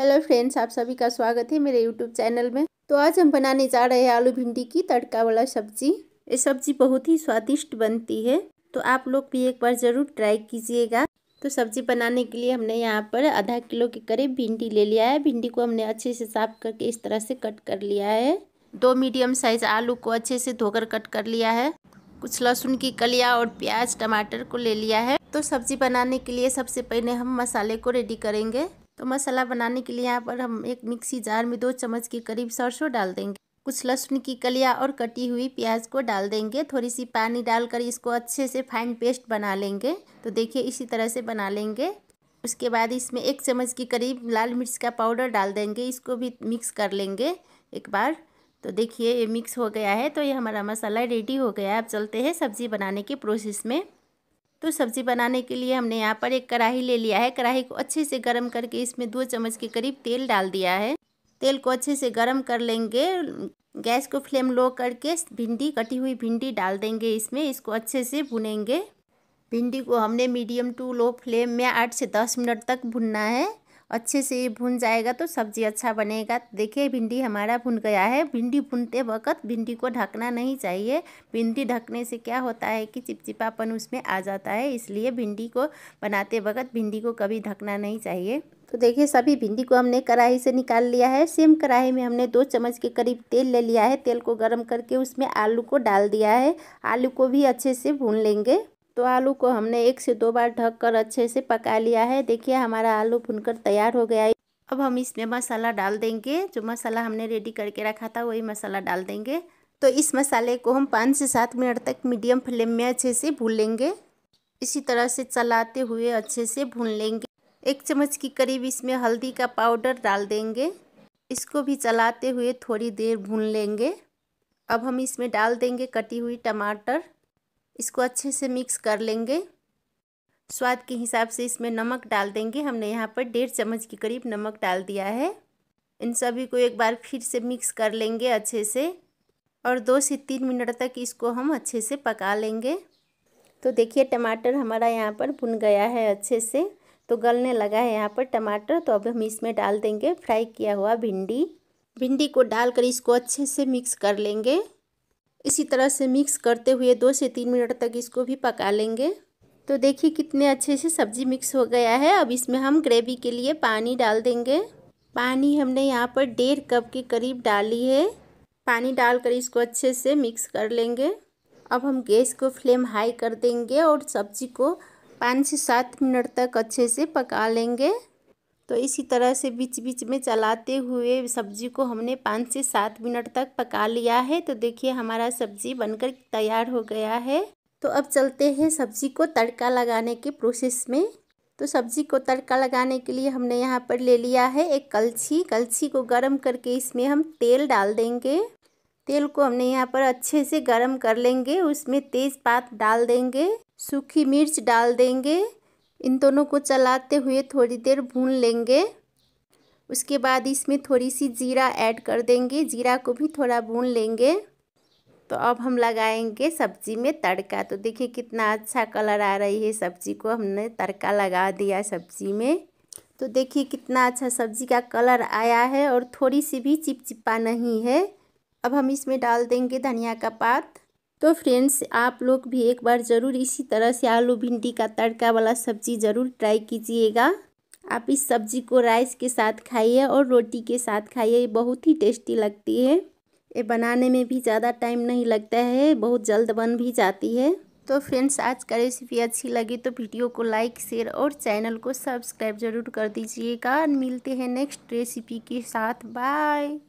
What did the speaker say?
hello friends आप सभी का स्वागत है मेरे यूट्यूब चैनल में तो आज हम बनाने जा रहे हैं आलू भिंडी की तड़का वाला सब्जी ये सब्जी बहुत ही स्वादिष्ट बनती है तो आप लोग भी एक बार ज़रूर ट्राई कीजिएगा तो सब्जी बनाने के लिए हमने यहाँ पर आधा किलो के करीब भिंडी ले लिया है भिंडी को हमने अच्छे से साफ करके इस तरह से कट कर लिया है दो मीडियम साइज आलू को अच्छे से धोकर कट कर लिया है कुछ लहसुन की कलिया और प्याज टमाटर को ले लिया है तो सब्जी बनाने के लिए सबसे पहले हम मसाले को रेडी करेंगे तो मसाला बनाने के लिए यहाँ पर हम एक मिक्सी जार में दो चम्मच के करीब सरसों डाल देंगे कुछ लहसुन की कलिया और कटी हुई प्याज को डाल देंगे थोड़ी सी पानी डालकर इसको अच्छे से फाइन पेस्ट बना लेंगे तो देखिए इसी तरह से बना लेंगे उसके बाद इसमें एक चम्मच के करीब लाल मिर्च का पाउडर डाल देंगे इसको भी मिक्स कर लेंगे एक बार तो देखिए ये मिक्स हो गया है तो ये हमारा मसाला रेडी हो गया है अब चलते हैं सब्ज़ी बनाने के प्रोसेस में तो सब्ज़ी बनाने के लिए हमने यहाँ पर एक कढ़ाई ले लिया है कढ़ाई को अच्छे से गर्म करके इसमें दो चम्मच के करीब तेल डाल दिया है तेल को अच्छे से गर्म कर लेंगे गैस को फ्लेम लो करके भिंडी कटी हुई भिंडी डाल देंगे इसमें इसको अच्छे से भुनेंगे भिंडी को हमने मीडियम टू लो फ्लेम में आठ से दस मिनट तक भुनना है अच्छे से भुन जाएगा तो सब्जी अच्छा बनेगा देखिए भिंडी हमारा भुन गया है भिंडी भुनते वक्त भिंडी को ढकना नहीं चाहिए भिंडी ढकने से क्या होता है कि चिपचिपापन उसमें आ जाता है इसलिए भिंडी को बनाते वक्त भिंडी को कभी ढकना नहीं चाहिए तो देखिए सभी भिंडी को हमने कढ़ाई से निकाल लिया है सेम कढ़ाई में हमने दो चम्मच के करीब तेल ले लिया है तेल को गर्म करके उसमें आलू को डाल दिया है आलू को भी अच्छे से भून लेंगे तो आलू को हमने एक से दो बार ढक कर अच्छे से पका लिया है देखिए हमारा आलू भुनकर तैयार हो गया है अब हम इसमें मसाला डाल देंगे जो मसाला हमने रेडी करके रखा था वही मसाला डाल देंगे तो इस मसाले को हम पाँच से सात मिनट तक मीडियम फ्लेम में अच्छे से भून लेंगे इसी तरह से चलाते हुए अच्छे से भून लेंगे एक चम्मच के करीब इसमें हल्दी का पाउडर डाल देंगे इसको भी चलाते हुए थोड़ी देर भून लेंगे अब हम इसमें डाल देंगे कटी हुई टमाटर इसको अच्छे से मिक्स कर लेंगे स्वाद के हिसाब से इसमें नमक डाल देंगे हमने यहाँ पर डेढ़ चम्मच के करीब नमक डाल दिया है इन सभी को एक बार फिर से मिक्स कर लेंगे अच्छे से और दो से तीन मिनट तक इसको हम अच्छे से पका लेंगे तो देखिए टमाटर हमारा यहाँ पर भुन गया है अच्छे से तो गलने लगा है यहाँ पर टमाटर तो अब हम इसमें डाल देंगे फ्राई किया हुआ भिंडी भिंडी को डालकर इसको अच्छे से मिक्स कर लेंगे इसी तरह से मिक्स करते हुए दो से तीन मिनट तक इसको भी पका लेंगे तो देखिए कितने अच्छे से सब्ज़ी मिक्स हो गया है अब इसमें हम ग्रेवी के लिए पानी डाल देंगे पानी हमने यहाँ पर डेढ़ कप के करीब डाली है पानी डालकर इसको अच्छे से मिक्स कर लेंगे अब हम गैस को फ्लेम हाई कर देंगे और सब्ज़ी को पाँच से सात मिनट तक अच्छे से पका लेंगे तो इसी तरह से बीच बीच में चलाते हुए सब्जी को हमने पाँच से सात मिनट तक पका लिया है तो देखिए हमारा सब्जी बनकर तैयार हो गया है तो अब चलते हैं सब्जी को तड़का लगाने के प्रोसेस में तो सब्जी को तड़का लगाने के लिए हमने यहाँ पर ले लिया है एक कलछी कलछी को गर्म करके इसमें हम तेल डाल देंगे तेल को हमने यहाँ पर अच्छे से गर्म कर लेंगे उसमें तेज़पात डाल देंगे सूखी मिर्च डाल देंगे इन दोनों को चलाते हुए थोड़ी देर भून लेंगे उसके बाद इसमें थोड़ी सी जीरा ऐड कर देंगे जीरा को भी थोड़ा भून लेंगे तो अब हम लगाएंगे सब्जी में तड़का तो देखिए कितना अच्छा कलर आ रही है सब्जी को हमने तड़का लगा दिया सब्जी में तो देखिए कितना अच्छा सब्जी का कलर आया है और थोड़ी सी भी चिपचिपा नहीं है अब हम इसमें डाल देंगे धनिया का पात तो फ्रेंड्स आप लोग भी एक बार ज़रूर इसी तरह से आलू भिंडी का तड़का वाला सब्जी ज़रूर ट्राई कीजिएगा आप इस सब्जी को राइस के साथ खाइए और रोटी के साथ खाइए ये बहुत ही टेस्टी लगती है ये बनाने में भी ज़्यादा टाइम नहीं लगता है बहुत जल्द बन भी जाती है तो फ्रेंड्स आज का रेसिपी अच्छी लगी तो वीडियो को लाइक शेयर और चैनल को सब्सक्राइब ज़रूर कर दीजिएगा मिलते हैं नेक्स्ट रेसिपी के साथ बाय